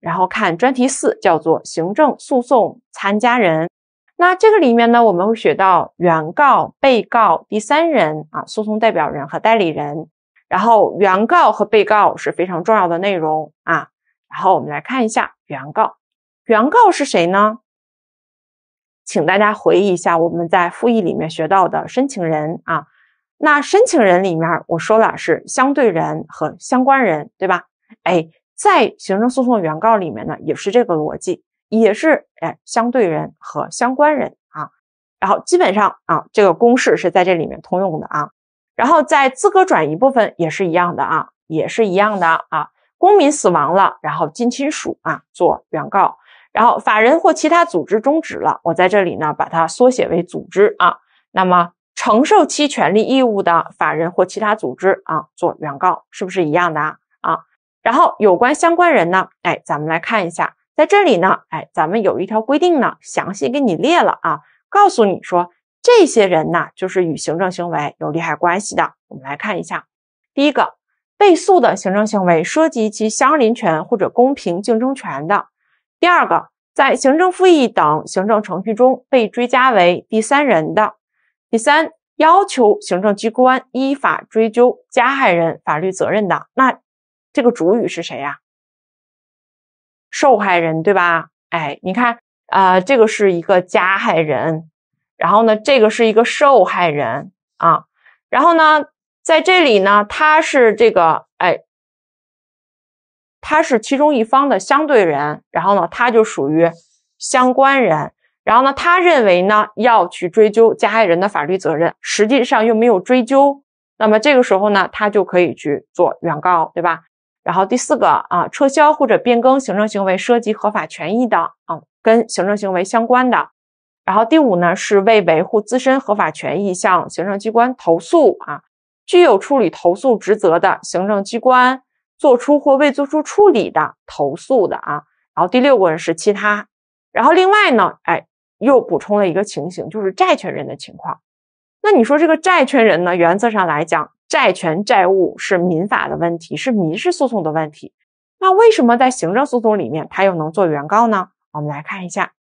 然后看专题四，叫做行政诉讼参加人。那这个里面呢，我们会学到原告、被告、第三人啊、诉讼代表人和代理人。然后原告和被告是非常重要的内容啊。然后我们来看一下原告，原告是谁呢？请大家回忆一下我们在复议里面学到的申请人啊。那申请人里面我说了是相对人和相关人，对吧？哎。在行政诉讼原告里面呢，也是这个逻辑，也是哎，相对人和相关人啊，然后基本上啊，这个公式是在这里面通用的啊。然后在资格转移部分也是一样的啊，也是一样的啊。公民死亡了，然后近亲属啊做原告，然后法人或其他组织终止了，我在这里呢把它缩写为组织啊。那么承受其权利义务的法人或其他组织啊做原告，是不是一样的啊？然后有关相关人呢？哎，咱们来看一下，在这里呢，哎，咱们有一条规定呢，详细给你列了啊，告诉你说，这些人呢，就是与行政行为有利害关系的。我们来看一下，第一个，被诉的行政行为涉及其相邻权或者公平竞争权的；第二个，在行政复议等行政程序中被追加为第三人的；第三，要求行政机关依法追究加害人法律责任的那。这个主语是谁呀？受害人对吧？哎，你看，啊，这个是一个加害人，然后呢，这个是一个受害人啊，然后呢，在这里呢，他是这个，哎，他是其中一方的相对人，然后呢，他就属于相关人，然后呢，他认为呢要去追究加害人的法律责任，实际上又没有追究，那么这个时候呢，他就可以去做原告，对吧？然后第四个啊，撤销或者变更行政行为涉及合法权益的啊，跟行政行为相关的。然后第五呢，是为维护自身合法权益向行政机关投诉啊，具有处理投诉职责的行政机关做出或未作出处理的投诉的啊。然后第六个是其他。然后另外呢，哎，又补充了一个情形，就是债权人的情况。那你说这个债权人呢？原则上来讲，债权债务是民法的问题，是民事诉讼的问题。那为什么在行政诉讼里面他又能做原告呢？我们来看一下，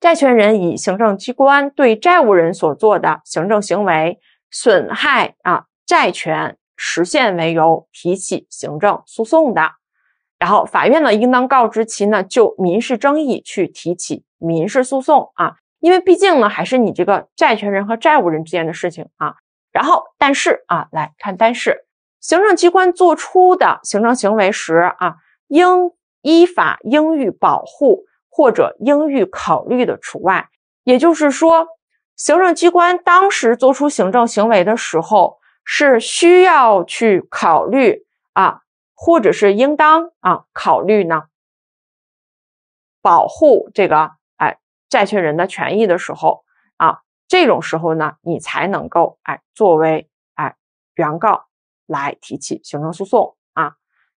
债权人以行政机关对债务人所做的行政行为损害啊债权实现为由提起行政诉讼的，然后法院呢应当告知其呢就民事争议去提起民事诉讼啊。因为毕竟呢，还是你这个债权人和债务人之间的事情啊。然后，但是啊，来看，但是行政机关作出的行政行为时啊，应依法应予保护或者应予考虑的除外。也就是说，行政机关当时作出行政行为的时候，是需要去考虑啊，或者是应当啊考虑呢，保护这个。债权人的权益的时候，啊，这种时候呢，你才能够哎作为哎原告来提起行政诉讼啊。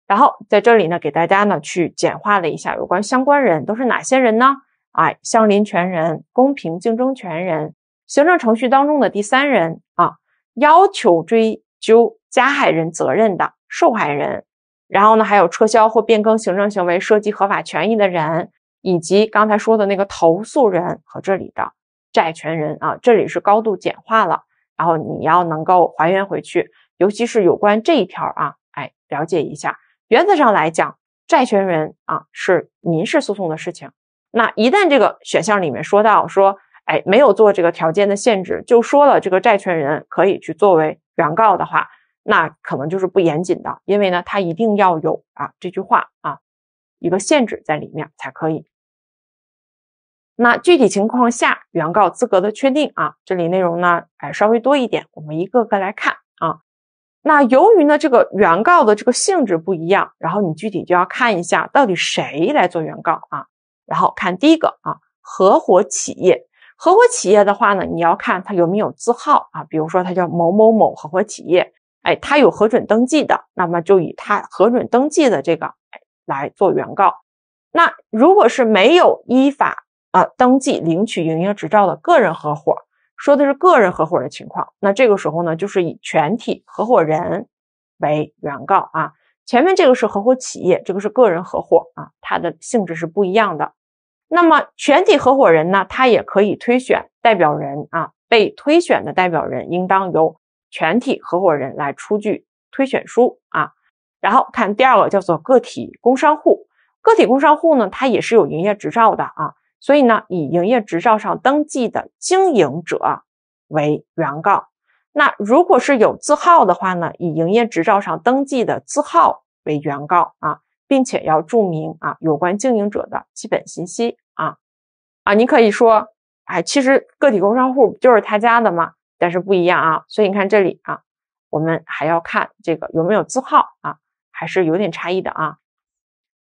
然后在这里呢，给大家呢去简化了一下有关相关人都是哪些人呢？哎，相邻权人、公平竞争权人、行政程序当中的第三人啊，要求追究加害人责任的受害人，然后呢，还有撤销或变更行政行为涉及合法权益的人。以及刚才说的那个投诉人和这里的债权人啊，这里是高度简化了，然后你要能够还原回去，尤其是有关这一条啊，哎，了解一下。原则上来讲，债权人啊是民事诉讼的事情，那一旦这个选项里面说到说，哎，没有做这个条件的限制，就说了这个债权人可以去作为原告的话，那可能就是不严谨的，因为呢，他一定要有啊这句话啊一个限制在里面才可以。那具体情况下，原告资格的确定啊，这里内容呢，哎，稍微多一点，我们一个个来看啊。那由于呢，这个原告的这个性质不一样，然后你具体就要看一下到底谁来做原告啊。然后看第一个啊，合伙企业，合伙企业的话呢，你要看它有没有字号啊，比如说它叫某某某合伙企业，哎，它有核准登记的，那么就以它核准登记的这个来做原告。那如果是没有依法啊，登记领取营业执照的个人合伙，说的是个人合伙的情况。那这个时候呢，就是以全体合伙人为原告啊。前面这个是合伙企业，这个是个人合伙啊，它的性质是不一样的。那么全体合伙人呢，他也可以推选代表人啊。被推选的代表人应当由全体合伙人来出具推选书啊。然后看第二个，叫做个体工商户。个体工商户呢，它也是有营业执照的啊。所以呢，以营业执照上登记的经营者为原告。那如果是有字号的话呢，以营业执照上登记的字号为原告啊，并且要注明啊有关经营者的基本信息啊。啊，你可以说，哎，其实个体工商户就是他家的吗？但是不一样啊。所以你看这里啊，我们还要看这个有没有字号啊，还是有点差异的啊。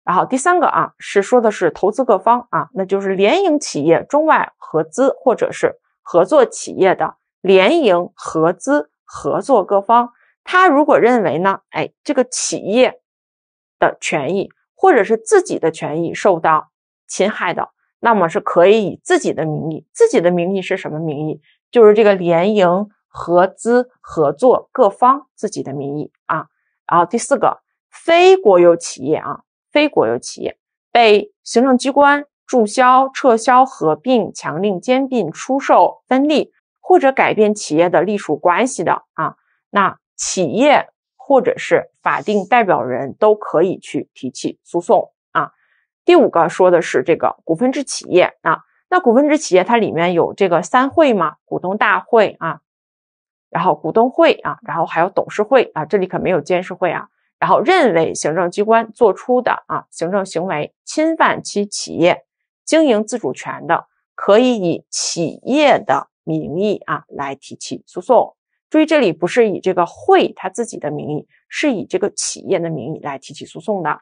然后第三个啊，是说的是投资各方啊，那就是联营企业、中外合资或者是合作企业的联营、合资、合作各方。他如果认为呢，哎，这个企业的权益或者是自己的权益受到侵害的，那么是可以以自己的名义，自己的名义是什么名义？就是这个联营、合资、合作各方自己的名义啊。然后第四个，非国有企业啊。非国有企业被行政机关注销、撤销、合并、强令兼并、出售、分立或者改变企业的隶属关系的啊，那企业或者是法定代表人都可以去提起诉讼啊。第五个说的是这个股份制企业啊，那股份制企业它里面有这个三会嘛，股东大会啊，然后股东会啊，然后还有董事会啊，这里可没有监事会啊。然后认为行政机关做出的啊行政行为侵犯其企业经营自主权的，可以以企业的名义啊来提起诉讼。注意这里不是以这个会他自己的名义，是以这个企业的名义来提起诉讼的。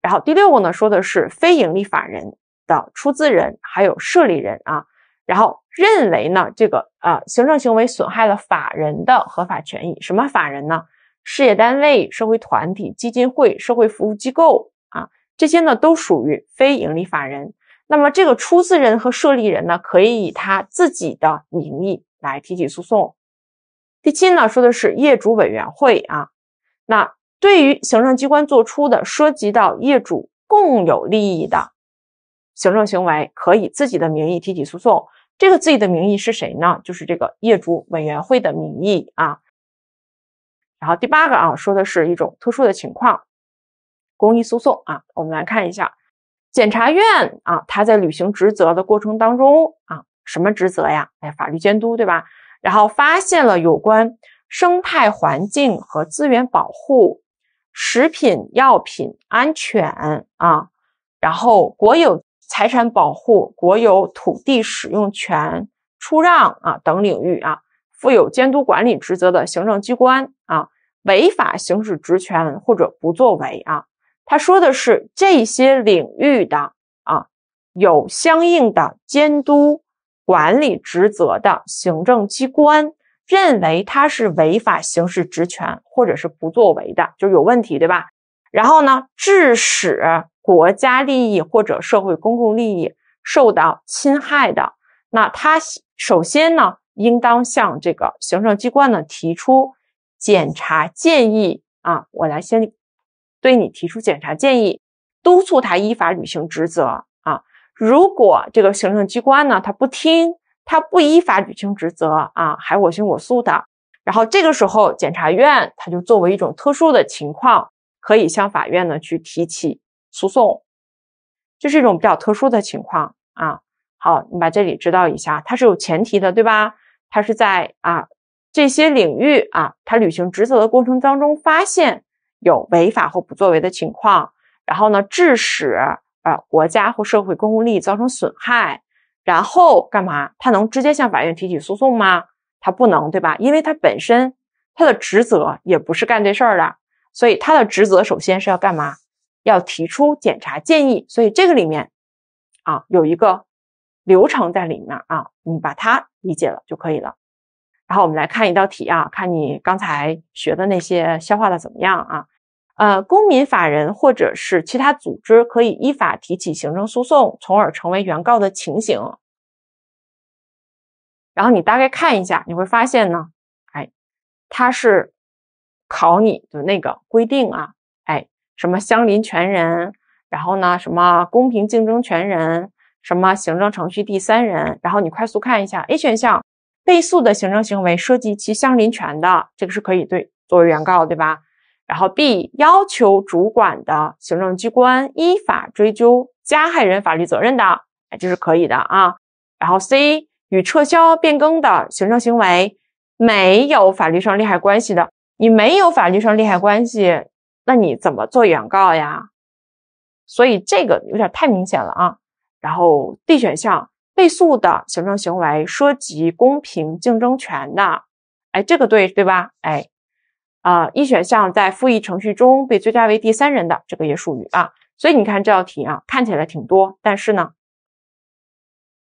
然后第六个呢，说的是非盈利法人的出资人还有设立人啊，然后认为呢这个啊行政行为损害了法人的合法权益，什么法人呢？事业单位、社会团体、基金会、社会服务机构啊，这些呢都属于非营利法人。那么这个出资人和设立人呢，可以以他自己的名义来提起诉讼。第七呢，说的是业主委员会啊，那对于行政机关作出的涉及到业主共有利益的行政行为，可以自己的名义提起诉讼。这个自己的名义是谁呢？就是这个业主委员会的名义啊。然后第八个啊，说的是一种特殊的情况，公益诉讼啊，我们来看一下，检察院啊，他在履行职责的过程当中啊，什么职责呀？哎，法律监督对吧？然后发现了有关生态环境和资源保护、食品药品安全啊，然后国有财产保护、国有土地使用权出让啊等领域啊。负有监督管理职责的行政机关啊，违法行使职权或者不作为啊，他说的是这些领域的啊，有相应的监督管理职责的行政机关认为他是违法行使职权或者是不作为的，就是有问题，对吧？然后呢，致使国家利益或者社会公共利益受到侵害的，那他首先呢？应当向这个行政机关呢提出检察建议啊，我来先对你提出检察建议，督促他依法履行职责啊。如果这个行政机关呢他不听，他不依法履行职责啊，还我行我素的，然后这个时候检察院他就作为一种特殊的情况，可以向法院呢去提起诉讼，这是一种比较特殊的情况啊。好，你把这里知道一下，它是有前提的，对吧？他是在啊这些领域啊，他履行职责的过程当中发现有违法或不作为的情况，然后呢，致使啊国家或社会公共利益造成损害，然后干嘛？他能直接向法院提起诉讼吗？他不能，对吧？因为他本身他的职责也不是干这事儿的，所以他的职责首先是要干嘛？要提出检察建议。所以这个里面啊有一个。流程在里面啊，你把它理解了就可以了。然后我们来看一道题啊，看你刚才学的那些消化的怎么样啊？呃，公民、法人或者是其他组织可以依法提起行政诉讼，从而成为原告的情形。然后你大概看一下，你会发现呢，哎，它是考你的那个规定啊，哎，什么相邻权人，然后呢，什么公平竞争权人。什么行政程序第三人，然后你快速看一下 A 选项，被诉的行政行为涉及其相邻权的，这个是可以对作为原告，对吧？然后 B 要求主管的行政机关依法追究加害人法律责任的，哎，这是可以的啊。然后 C 与撤销变更的行政行为没有法律上利害关系的，你没有法律上利害关系，那你怎么做原告呀？所以这个有点太明显了啊。然后 D 选项被诉的行政行为涉及公平竞争权的，哎，这个对对吧？哎，啊，E 选项在复议程序中被追加为第三人的，这个也属于啊。所以你看这道题啊，看起来挺多，但是呢，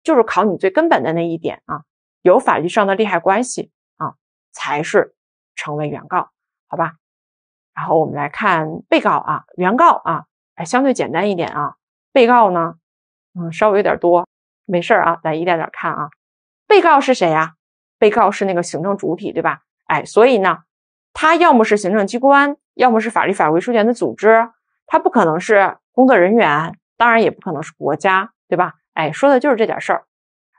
就是考你最根本的那一点啊，有法律上的利害关系啊，才是成为原告，好吧？然后我们来看被告啊，原告啊，哎，相对简单一点啊，被告呢？嗯，稍微有点多，没事儿啊，咱一点点看啊。被告是谁呀？被告是那个行政主体，对吧？哎，所以呢，他要么是行政机关，要么是法律法规授权的组织，他不可能是工作人员，当然也不可能是国家，对吧？哎，说的就是这点事儿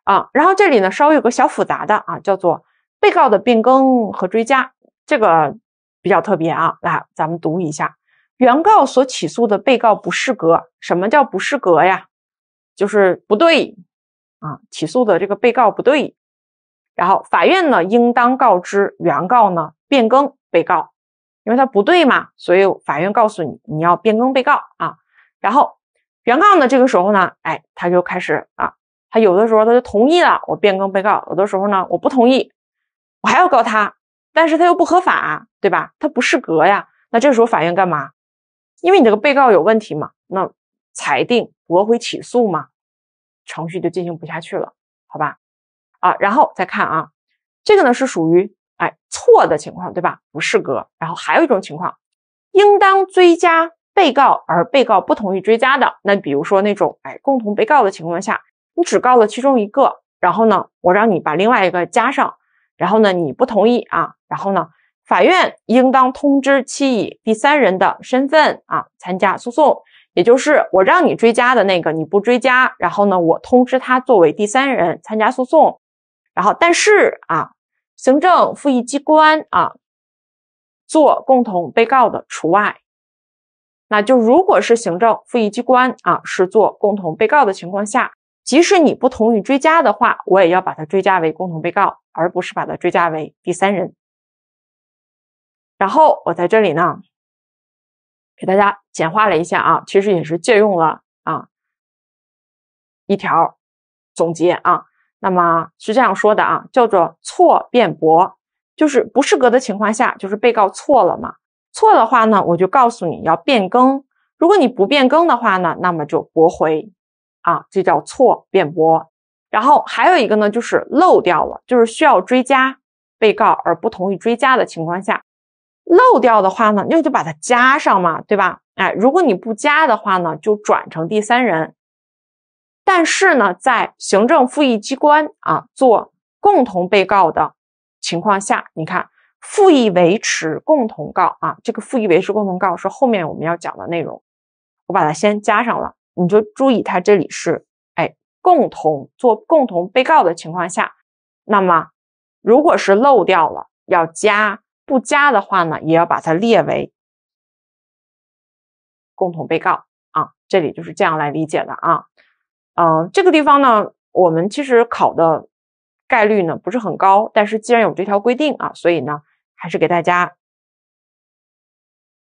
啊。然后这里呢，稍微有个小复杂的啊，叫做被告的变更和追加，这个比较特别啊。来，咱们读一下，原告所起诉的被告不适格。什么叫不适格呀？就是不对啊，起诉的这个被告不对，然后法院呢应当告知原告呢变更被告，因为他不对嘛，所以法院告诉你你要变更被告啊。然后原告呢这个时候呢，哎，他就开始啊，他有的时候他就同意了我变更被告，有的时候呢我不同意，我还要告他，但是他又不合法，对吧？他不适格呀。那这时候法院干嘛？因为你这个被告有问题嘛，那裁定。驳回起诉嘛，程序就进行不下去了，好吧？啊，然后再看啊，这个呢是属于哎错的情况，对吧？不适格。然后还有一种情况，应当追加被告而被告不同意追加的，那比如说那种哎共同被告的情况下，你只告了其中一个，然后呢我让你把另外一个加上，然后呢你不同意啊，然后呢法院应当通知其以第三人的身份啊参加诉讼。也就是我让你追加的那个，你不追加，然后呢，我通知他作为第三人参加诉讼。然后，但是啊，行政复议机关啊，做共同被告的除外。那就如果是行政复议机关啊是做共同被告的情况下，即使你不同意追加的话，我也要把它追加为共同被告，而不是把它追加为第三人。然后我在这里呢。给大家简化了一下啊，其实也是借用了啊一条总结啊，那么是这样说的啊，叫做错辩驳，就是不适格的情况下，就是被告错了嘛，错的话呢，我就告诉你要变更，如果你不变更的话呢，那么就驳回啊，这叫错辩驳。然后还有一个呢，就是漏掉了，就是需要追加被告而不同意追加的情况下。漏掉的话呢，那就把它加上嘛，对吧？哎，如果你不加的话呢，就转成第三人。但是呢，在行政复议机关啊做共同被告的情况下，你看复议维持共同告啊，这个复议维持共同告是后面我们要讲的内容，我把它先加上了。你就注意，它这里是哎共同做共同被告的情况下，那么如果是漏掉了，要加。不加的话呢，也要把它列为共同被告啊。这里就是这样来理解的啊。嗯，这个地方呢，我们其实考的概率呢不是很高，但是既然有这条规定啊，所以呢，还是给大家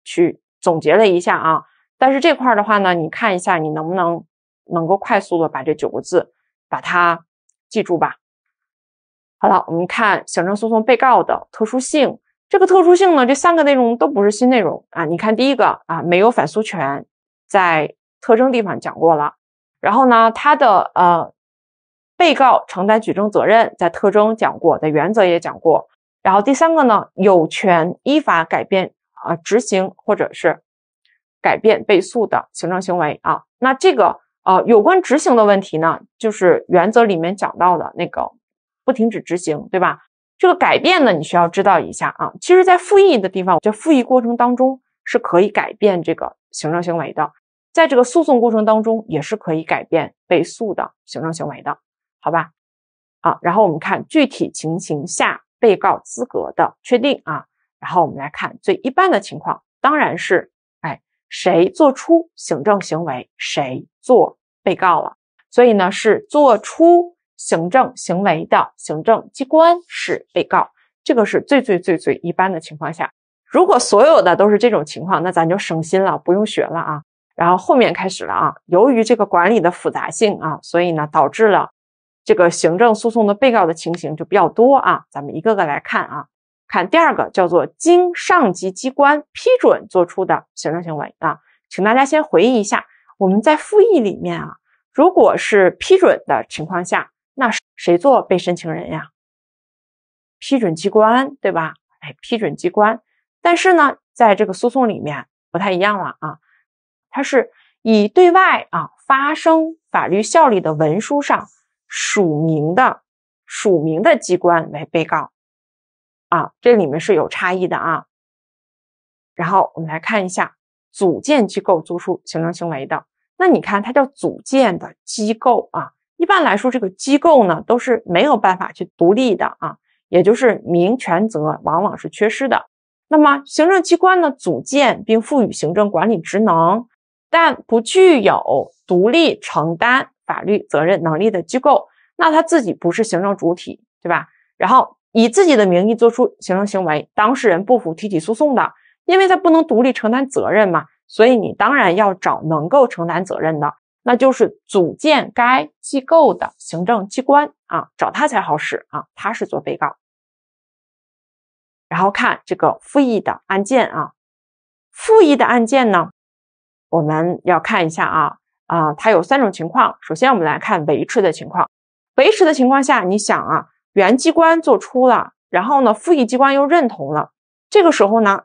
去总结了一下啊。但是这块的话呢，你看一下，你能不能能够快速的把这九个字把它记住吧？好了，我们看行政诉讼被告的特殊性。这个特殊性呢，这三个内容都不是新内容啊。你看第一个啊，没有反诉权，在特征地方讲过了。然后呢，他的呃被告承担举证责任，在特征讲过，在原则也讲过。然后第三个呢，有权依法改变啊执行或者是改变被诉的行政行为啊。那这个呃有关执行的问题呢，就是原则里面讲到的那个不停止执行，对吧？这个改变呢，你需要知道一下啊。其实，在复议的地方，在复议过程当中是可以改变这个行政行为的，在这个诉讼过程当中也是可以改变被诉的行政行为的，好吧？好，然后我们看具体情形下被告资格的确定啊。然后我们来看最一般的情况，当然是，哎，谁做出行政行为，谁做被告了。所以呢，是做出。行政行为的行政机关是被告，这个是最最最最一般的情况下。如果所有的都是这种情况，那咱就省心了，不用学了啊。然后后面开始了啊，由于这个管理的复杂性啊，所以呢，导致了这个行政诉讼的被告的情形就比较多啊。咱们一个个来看啊，看第二个叫做经上级机关批准作出的行政行为啊，请大家先回忆一下，我们在复议里面啊，如果是批准的情况下。谁做被申请人呀？批准机关对吧？哎，批准机关。但是呢，在这个诉讼里面不太一样了啊，它是以对外啊发生法律效力的文书上署名的署名的机关为被告啊，这里面是有差异的啊。然后我们来看一下，组建机构作出行政行为的，那你看它叫组建的机构啊。一般来说，这个机构呢都是没有办法去独立的啊，也就是名权责往往是缺失的。那么行政机关呢组建并赋予行政管理职能，但不具有独立承担法律责任能力的机构，那他自己不是行政主体，对吧？然后以自己的名义做出行政行为，当事人不服提起诉讼的，因为他不能独立承担责任嘛，所以你当然要找能够承担责任的。那就是组建该机构的行政机关啊，找他才好使啊，他是做被告。然后看这个复议的案件啊，复议的案件呢，我们要看一下啊啊，它有三种情况。首先我们来看维持的情况，维持的情况下，你想啊，原机关做出了，然后呢，复议机关又认同了，这个时候呢？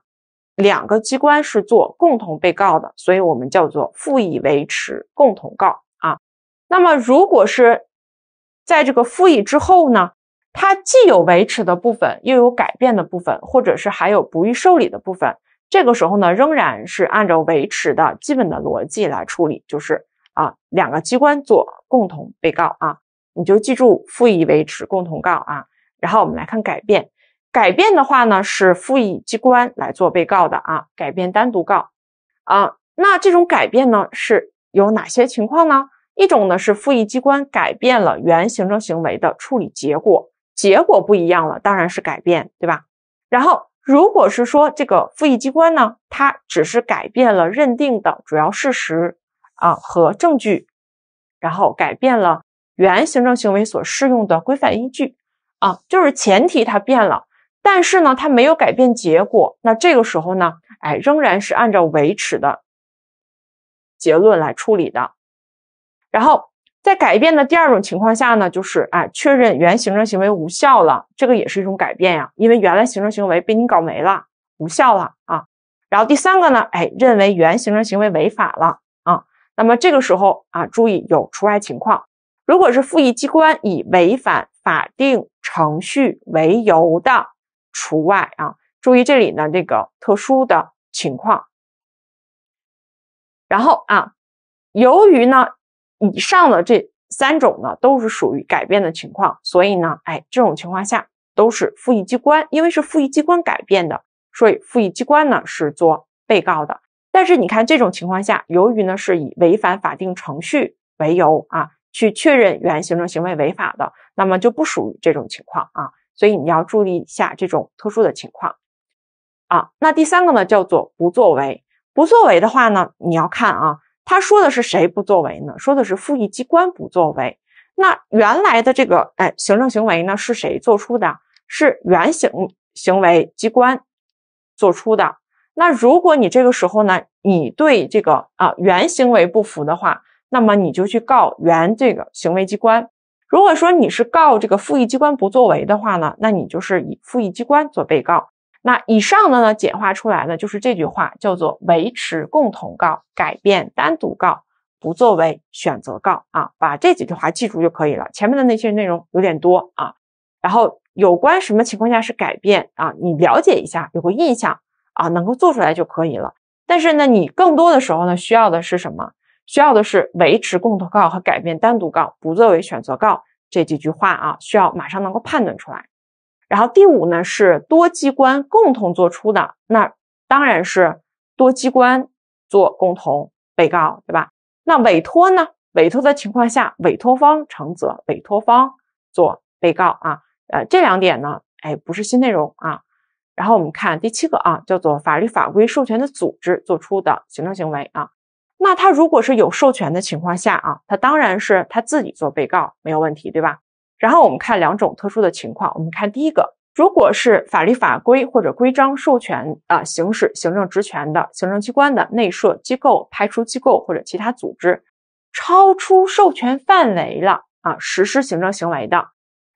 两个机关是做共同被告的，所以我们叫做复议维持共同告啊。那么，如果是在这个复议之后呢，它既有维持的部分，又有改变的部分，或者是还有不予受理的部分，这个时候呢，仍然是按照维持的基本的逻辑来处理，就是啊，两个机关做共同被告啊，你就记住复议维持共同告啊。然后我们来看改变。改变的话呢，是复议机关来做被告的啊。改变单独告，啊，那这种改变呢，是有哪些情况呢？一种呢是复议机关改变了原行政行为的处理结果，结果不一样了，当然是改变，对吧？然后，如果是说这个复议机关呢，它只是改变了认定的主要事实啊和证据，然后改变了原行政行为所适用的规范依据啊，就是前提它变了。但是呢，它没有改变结果，那这个时候呢，哎，仍然是按照维持的结论来处理的。然后在改变的第二种情况下呢，就是哎，确认原行政行为无效了，这个也是一种改变呀，因为原来行政行为被你搞没了，无效了啊。然后第三个呢，哎，认为原行政行为违法了啊，那么这个时候啊，注意有除外情况，如果是复议机关以违反法定程序为由的。除外啊，注意这里呢这个特殊的情况。然后啊，由于呢以上的这三种呢都是属于改变的情况，所以呢，哎，这种情况下都是复议机关，因为是复议机关改变的，所以复议机关呢是做被告的。但是你看这种情况下，由于呢是以违反法定程序为由啊，去确认原行政行为违法的，那么就不属于这种情况啊。所以你要注意一下这种特殊的情况，啊，那第三个呢叫做不作为。不作为的话呢，你要看啊，他说的是谁不作为呢？说的是复议机关不作为。那原来的这个哎行政行为呢是谁做出的？是原行行为机关做出的。那如果你这个时候呢你对这个啊原行为不服的话，那么你就去告原这个行为机关。如果说你是告这个复议机关不作为的话呢，那你就是以复议机关做被告。那以上的呢，简化出来呢就是这句话，叫做维持共同告，改变单独告，不作为选择告啊。把这几句话记住就可以了。前面的那些内容有点多啊，然后有关什么情况下是改变啊，你了解一下，有个印象啊，能够做出来就可以了。但是呢，你更多的时候呢，需要的是什么？需要的是维持共同告和改变单独告，不作为选择告这几句话啊，需要马上能够判断出来。然后第五呢是多机关共同作出的，那当然是多机关做共同被告，对吧？那委托呢？委托的情况下，委托方承责，委托方做被告啊。呃，这两点呢，哎，不是新内容啊。然后我们看第七个啊，叫做法律法规授权的组织作出的行政行为啊。那他如果是有授权的情况下啊，他当然是他自己做被告没有问题，对吧？然后我们看两种特殊的情况，我们看第一个，如果是法律法规或者规章授权啊，行使行政职权的行政机关的内设机构、派出机构或者其他组织，超出授权范围了啊，实施行政行为的，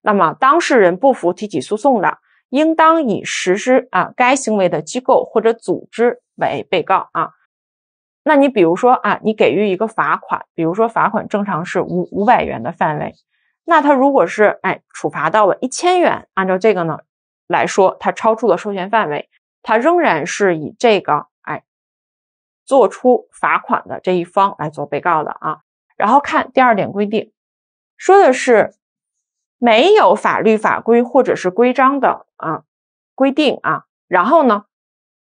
那么当事人不服提起诉讼的，应当以实施啊该行为的机构或者组织为被告啊。那你比如说啊，你给予一个罚款，比如说罚款正常是五五百元的范围，那他如果是哎处罚到了一千元，按照这个呢来说，他超出了授权范围，他仍然是以这个哎做出罚款的这一方来做被告的啊。然后看第二点规定，说的是没有法律法规或者是规章的啊规定啊，然后呢。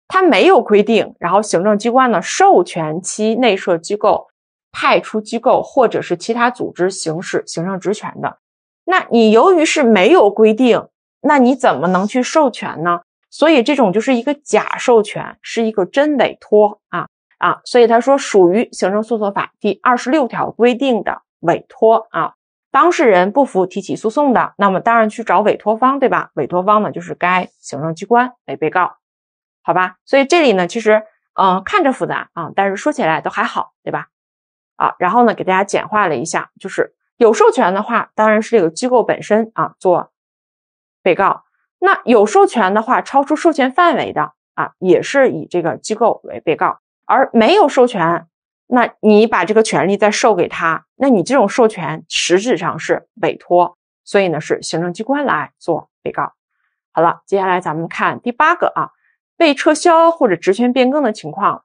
他没有规定，然后行政机关呢授权其内设机构、派出机构或者是其他组织行使行政职权的，那你由于是没有规定，那你怎么能去授权呢？所以这种就是一个假授权，是一个真委托啊啊！所以他说属于行政诉讼法第二十六条规定的委托啊，当事人不服提起诉讼的，那么当然去找委托方，对吧？委托方呢就是该行政机关为被告。好吧，所以这里呢，其实嗯看着复杂啊，但是说起来都还好，对吧？啊，然后呢给大家简化了一下，就是有授权的话，当然是这个机构本身啊做被告；那有授权的话，超出授权范围的啊，也是以这个机构为被告；而没有授权，那你把这个权利再授给他，那你这种授权实质上是委托，所以呢是行政机关来做被告。好了，接下来咱们看第八个啊。被撤销或者职权变更的情况，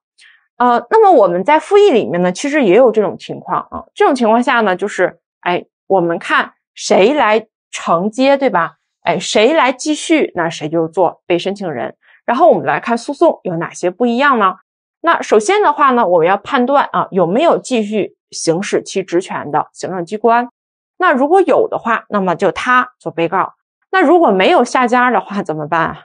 呃，那么我们在复议里面呢，其实也有这种情况啊。这种情况下呢，就是哎，我们看谁来承接，对吧？哎，谁来继续，那谁就做被申请人。然后我们来看诉讼有哪些不一样呢？那首先的话呢，我们要判断啊，有没有继续行使其职权的行政机关。那如果有的话，那么就他做被告。那如果没有下家的话，怎么办？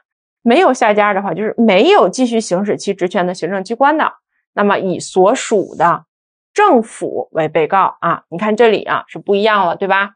没有下家的话，就是没有继续行使其职权的行政机关的，那么以所属的政府为被告啊。你看这里啊是不一样了，对吧？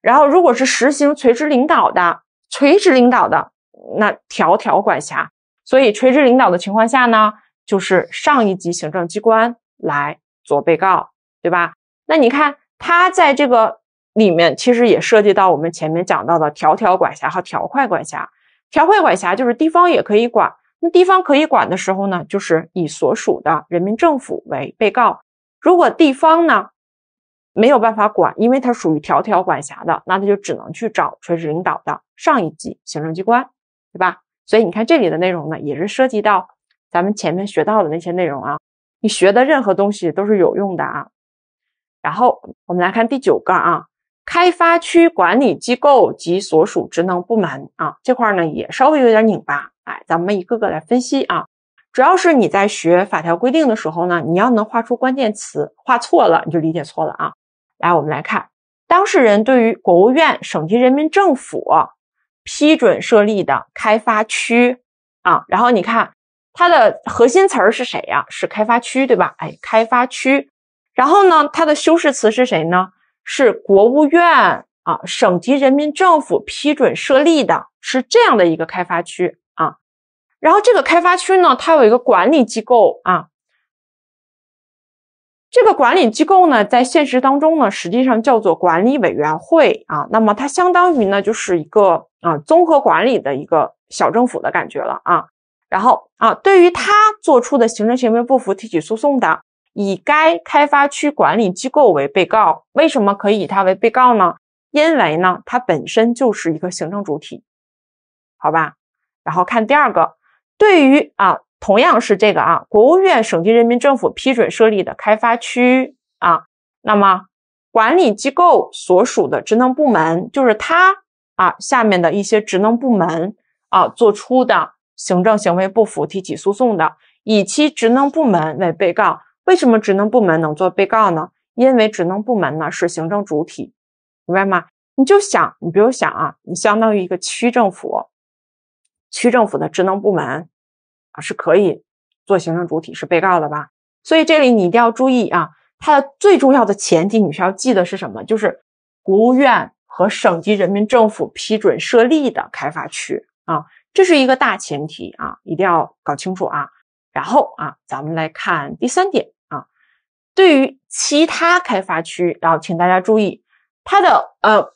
然后如果是实行垂直领导的，垂直领导的那条条管辖，所以垂直领导的情况下呢，就是上一级行政机关来做被告，对吧？那你看他在这个里面其实也涉及到我们前面讲到的条条管辖和条块管辖。条块管辖就是地方也可以管，那地方可以管的时候呢，就是以所属的人民政府为被告。如果地方呢没有办法管，因为它属于条条管辖的，那他就只能去找垂直领导的上一级行政机关，对吧？所以你看这里的内容呢，也是涉及到咱们前面学到的那些内容啊。你学的任何东西都是有用的啊。然后我们来看第九个啊。开发区管理机构及所属职能部门啊，这块儿呢也稍微有点拧巴，哎，咱们一个个来分析啊。主要是你在学法条规定的时候呢，你要能画出关键词，画错了你就理解错了啊。来，我们来看，当事人对于国务院、省级人民政府批准设立的开发区啊，然后你看它的核心词儿是谁呀？是开发区，对吧？哎，开发区。然后呢，它的修饰词是谁呢？是国务院啊，省级人民政府批准设立的，是这样的一个开发区啊。然后这个开发区呢，它有一个管理机构啊。这个管理机构呢，在现实当中呢，实际上叫做管理委员会啊。那么它相当于呢，就是一个啊综合管理的一个小政府的感觉了啊。然后啊，对于他做出的行政行为不服，提起诉讼的。以该开发区管理机构为被告，为什么可以以它为被告呢？因为呢，它本身就是一个行政主体，好吧。然后看第二个，对于啊，同样是这个啊，国务院省级人民政府批准设立的开发区啊，那么管理机构所属的职能部门，就是它啊下面的一些职能部门啊做出的行政行为不服提起诉讼的，以其职能部门为被告。为什么职能部门能做被告呢？因为职能部门呢是行政主体，明白吗？你就想，你比如想啊，你相当于一个区政府，区政府的职能部门啊是可以做行政主体，是被告的吧？所以这里你一定要注意啊，它的最重要的前提你需要记得是什么？就是国务院和省级人民政府批准设立的开发区啊，这是一个大前提啊，一定要搞清楚啊。然后啊，咱们来看第三点啊。对于其他开发区，然后请大家注意，它的呃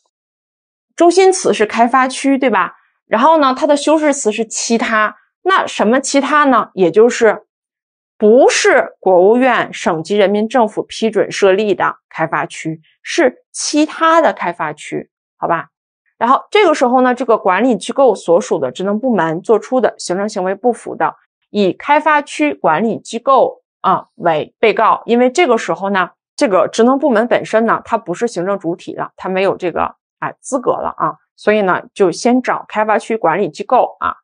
中心词是开发区，对吧？然后呢，它的修饰词是其他，那什么其他呢？也就是不是国务院、省级人民政府批准设立的开发区，是其他的开发区，好吧？然后这个时候呢，这个管理机构所属的职能部门作出的行政行为不符的。以开发区管理机构啊为被告，因为这个时候呢，这个职能部门本身呢，它不是行政主体了，它没有这个啊资格了啊，所以呢，就先找开发区管理机构啊，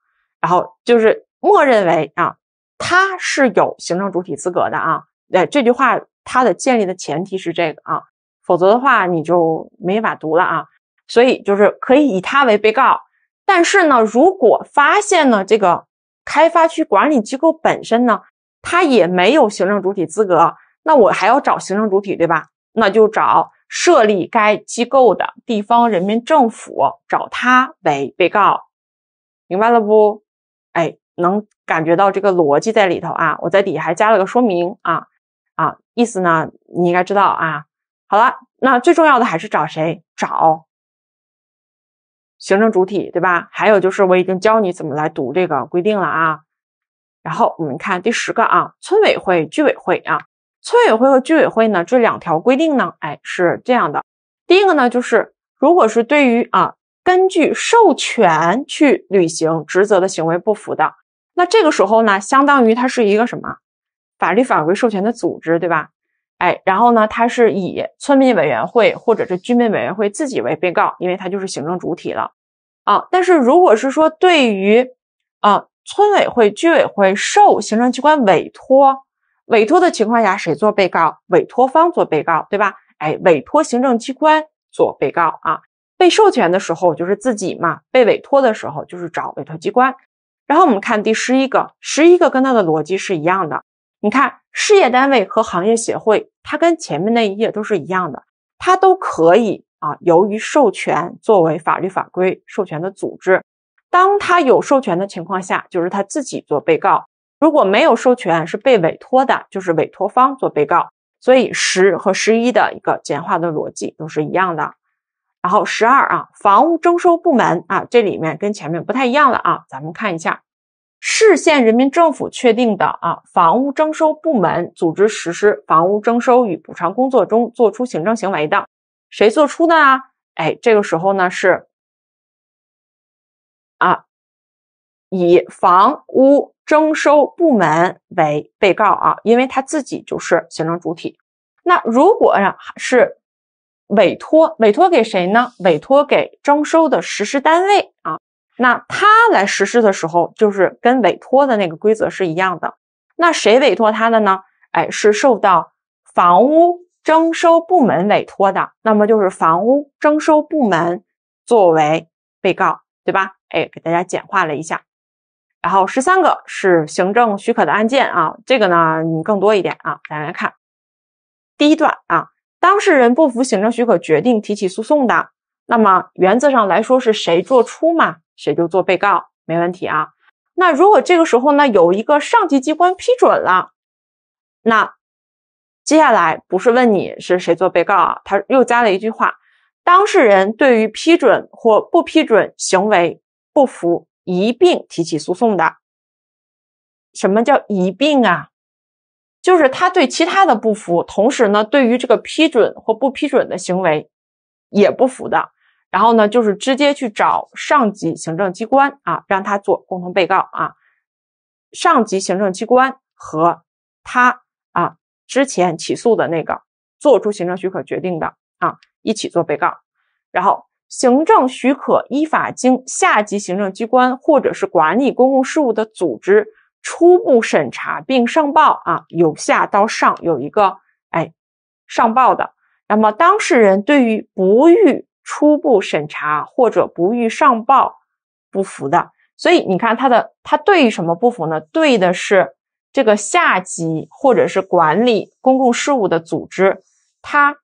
然后就是默认为啊，它是有行政主体资格的啊，哎，这句话它的建立的前提是这个啊，否则的话你就没法读了啊，所以就是可以以它为被告，但是呢，如果发现呢这个。开发区管理机构本身呢，它也没有行政主体资格，那我还要找行政主体，对吧？那就找设立该机构的地方人民政府，找他为被告，明白了不？哎，能感觉到这个逻辑在里头啊。我在底下还加了个说明啊，啊，意思呢你应该知道啊。好了，那最重要的还是找谁？找。行政主体，对吧？还有就是我已经教你怎么来读这个规定了啊。然后我们看第十个啊，村委会、居委会啊，村委会和居委会呢这两条规定呢，哎是这样的，第一个呢就是如果是对于啊根据授权去履行职责的行为不服的，那这个时候呢，相当于它是一个什么法律法规授权的组织，对吧？哎，然后呢？他是以村民委员会或者是居民委员会自己为被告，因为他就是行政主体了啊。但是如果是说对于啊村委会、居委会受行政机关委托委托的情况下，谁做被告？委托方做被告，对吧？哎，委托行政机关做被告啊。被授权的时候就是自己嘛，被委托的时候就是找委托机关。然后我们看第十一个，十一个跟它的逻辑是一样的。你看事业单位和行业协会，它跟前面那一页都是一样的，它都可以啊，由于授权作为法律法规授权的组织，当它有授权的情况下，就是它自己做被告；如果没有授权，是被委托的，就是委托方做被告。所以十和十一的一个简化的逻辑都是一样的。然后十二啊，房屋征收部门啊，这里面跟前面不太一样了啊，咱们看一下。市县人民政府确定的啊，房屋征收部门组织实施房屋征收与补偿工作中做出行政行为的，谁做出的啊？哎，这个时候呢是，啊，以房屋征收部门为被告啊，因为他自己就是行政主体。那如果呀是委托，委托给谁呢？委托给征收的实施单位啊。那他来实施的时候，就是跟委托的那个规则是一样的。那谁委托他的呢？哎，是受到房屋征收部门委托的。那么就是房屋征收部门作为被告，对吧？哎，给大家简化了一下。然后十三个是行政许可的案件啊，这个呢你更多一点啊，大家来看第一段啊，当事人不服行政许可决定提起诉讼的，那么原则上来说是谁做出嘛？谁就做被告，没问题啊。那如果这个时候呢，有一个上级机关批准了，那接下来不是问你是谁做被告啊？他又加了一句话：当事人对于批准或不批准行为不服，一并提起诉讼的。什么叫一并啊？就是他对其他的不服，同时呢，对于这个批准或不批准的行为也不服的。然后呢，就是直接去找上级行政机关啊，让他做共同被告啊。上级行政机关和他啊之前起诉的那个做出行政许可决定的啊一起做被告。然后行政许可依法经下级行政机关或者是管理公共事务的组织初步审查并上报啊，由下到上有一个哎上报的。那么当事人对于不予初步审查或者不予上报不服的，所以你看他的，他对于什么不服呢？对的是这个下级或者是管理公共事务的组织，他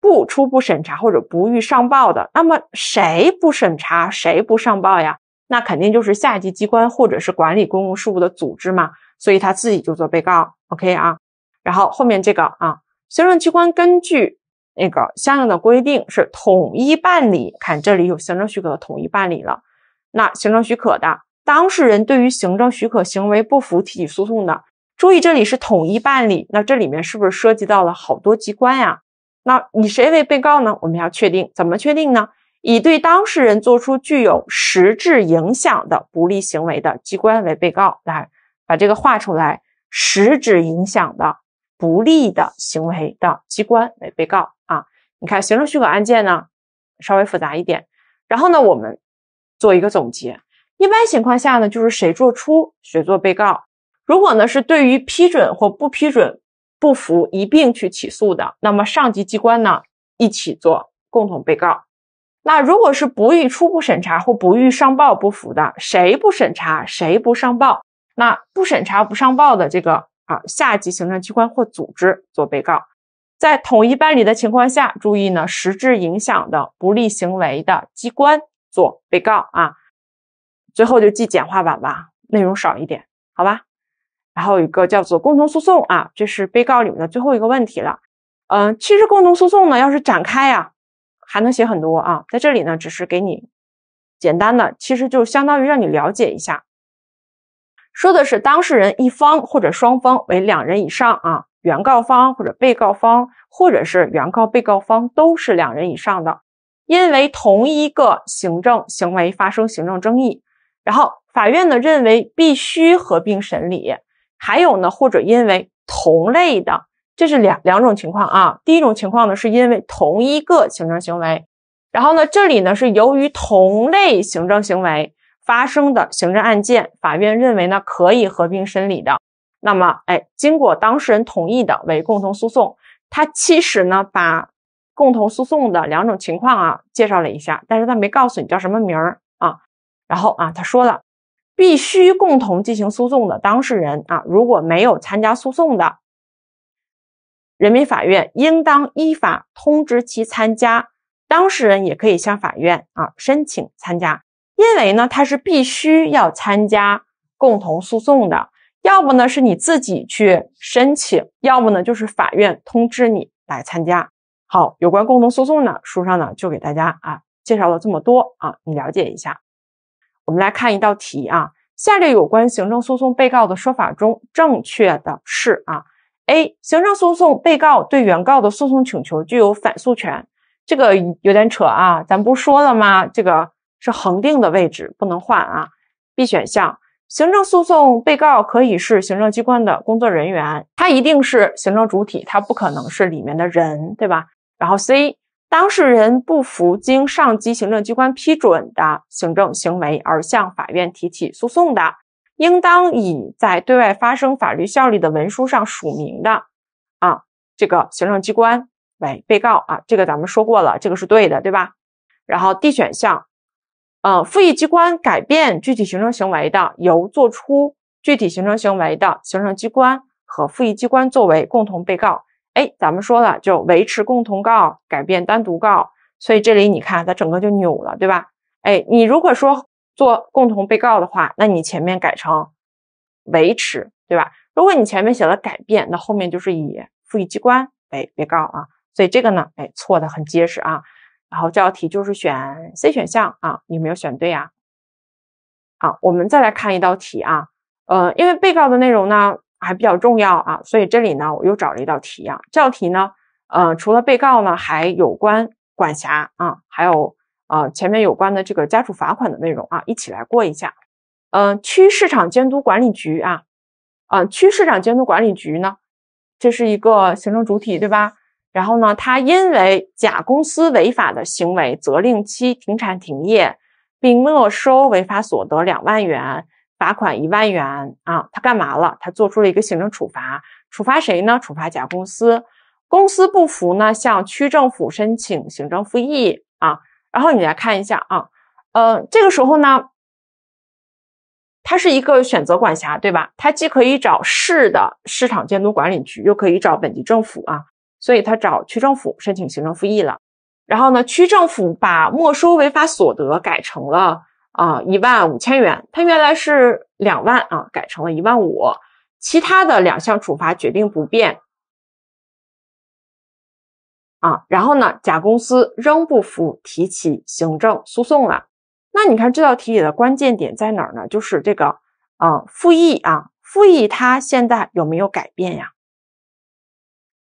不初步审查或者不予上报的。那么谁不审查，谁不上报呀？那肯定就是下级机关或者是管理公共事务的组织嘛。所以他自己就做被告，OK 啊？然后后面这个啊，行政机关根据。那个相应的规定是统一办理，看这里有行政许可的统一办理了。那行政许可的当事人对于行政许可行为不服提起诉讼的，注意这里是统一办理，那这里面是不是涉及到了好多机关呀？那以谁为被告呢？我们要确定，怎么确定呢？以对当事人做出具有实质影响的不利行为的机关为被告，来把这个画出来，实质影响的。不利的行为的机关为被告啊。你看行政许可案件呢，稍微复杂一点。然后呢，我们做一个总结。一般情况下呢，就是谁做出，谁做被告。如果呢是对于批准或不批准不服一并去起诉的，那么上级机关呢一起做共同被告。那如果是不予初步审查或不予上报不服的，谁不审查谁不上报。那不审查不上报的这个。啊，下级行政机关或组织做被告，在统一办理的情况下，注意呢，实质影响的不利行为的机关做被告啊。最后就记简化版吧，内容少一点，好吧。然后有一个叫做共同诉讼啊，这是被告里面的最后一个问题了。嗯，其实共同诉讼呢，要是展开呀，还能写很多啊，在这里呢，只是给你简单的，其实就相当于让你了解一下。说的是当事人一方或者双方为两人以上啊，原告方或者被告方，或者是原告被告方都是两人以上的，因为同一个行政行为发生行政争议，然后法院呢认为必须合并审理。还有呢，或者因为同类的，这是两两种情况啊。第一种情况呢，是因为同一个行政行为，然后呢，这里呢是由于同类行政行为。发生的行政案件，法院认为呢可以合并审理的，那么哎，经过当事人同意的为共同诉讼。他其实呢把共同诉讼的两种情况啊介绍了一下，但是他没告诉你叫什么名儿啊。然后啊他说了，必须共同进行诉讼的当事人啊，如果没有参加诉讼的，人民法院应当依法通知其参加，当事人也可以向法院啊申请参加。因为呢，他是必须要参加共同诉讼的，要不呢是你自己去申请，要么呢就是法院通知你来参加。好，有关共同诉讼呢，书上呢就给大家啊介绍了这么多啊，你了解一下。我们来看一道题啊，下列有关行政诉讼被告的说法中正确的是啊？A. 行政诉讼被告对原告的诉讼请求具有反诉权，这个有点扯啊，咱不是说了吗？这个。是恒定的位置，不能换啊。B 选项，行政诉讼被告可以是行政机关的工作人员，他一定是行政主体，他不可能是里面的人，对吧？然后 C，当事人不服经上级行政机关批准的行政行为而向法院提起诉讼的，应当以在对外发生法律效力的文书上署名的啊这个行政机关为被告啊，这个咱们说过了，这个是对的，对吧？然后 D 选项。呃，复议机关改变具体行政行为的，由作出具体行政行为的行政机关和复议机关作为共同被告。哎，咱们说了就维持共同告，改变单独告。所以这里你看，它整个就扭了，对吧？哎，你如果说做共同被告的话，那你前面改成维持，对吧？如果你前面写了改变，那后面就是以复议机关为被告啊。所以这个呢，哎，错的很结实啊。然后这道题就是选 C 选项啊，有没有选对呀？好，我们再来看一道题啊，呃，因为被告的内容呢还比较重要啊，所以这里呢我又找了一道题啊，这道题呢，呃，除了被告呢，还有关管辖啊，还有呃前面有关的这个加处罚款的内容啊，一起来过一下。嗯，区市场监督管理局啊，啊，区市场监督管理局呢，这是一个行政主体，对吧？然后呢，他因为甲公司违法的行为，责令其停产停业，并没收违法所得两万元，罚款一万元。啊，他干嘛了？他做出了一个行政处罚，处罚谁呢？处罚甲公司。公司不服呢，向区政府申请行政复议。啊，然后你来看一下啊，呃，这个时候呢，它是一个选择管辖，对吧？它既可以找市的市场监督管理局，又可以找本地政府啊。所以他找区政府申请行政复议了，然后呢，区政府把没收违法所得改成了啊一万五千元，他原来是两万啊，改成了一万五，其他的两项处罚决定不变，啊，然后呢，甲公司仍不服，提起行政诉讼了。那你看这道题里的关键点在哪儿呢？就是这个啊复议啊复议，它现在有没有改变呀？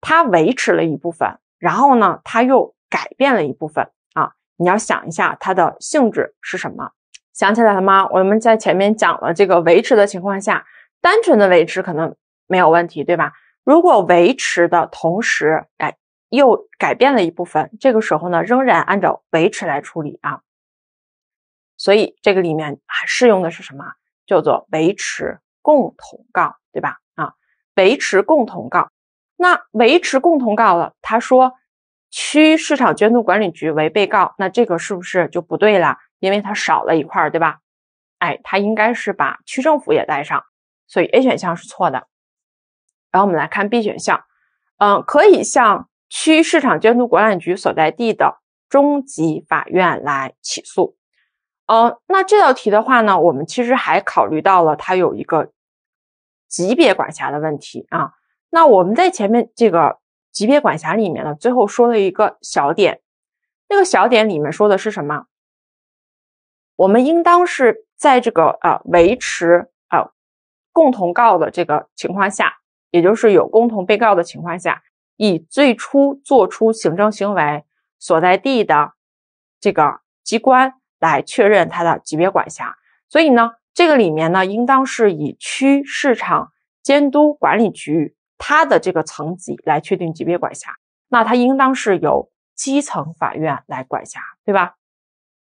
它维持了一部分，然后呢，它又改变了一部分啊！你要想一下它的性质是什么？想起来了吗？我们在前面讲了，这个维持的情况下，单纯的维持可能没有问题，对吧？如果维持的同时，哎，又改变了一部分，这个时候呢，仍然按照维持来处理啊。所以这个里面适用的是什么？叫做维持共同告，对吧？啊，维持共同告。那维持共同告了，他说区市场监督管理局为被告，那这个是不是就不对了？因为它少了一块，对吧？哎，他应该是把区政府也带上，所以 A 选项是错的。然后我们来看 B 选项，嗯，可以向区市场监督管理局所在地的中级法院来起诉。嗯，那这道题的话呢，我们其实还考虑到了它有一个级别管辖的问题啊。那我们在前面这个级别管辖里面呢，最后说了一个小点，那个小点里面说的是什么？我们应当是在这个呃维持啊共同告的这个情况下，也就是有共同被告的情况下，以最初做出行政行为所在地的这个机关来确认它的级别管辖。所以呢，这个里面呢，应当是以区市场监督管理局。它的这个层级来确定级别管辖，那它应当是由基层法院来管辖，对吧？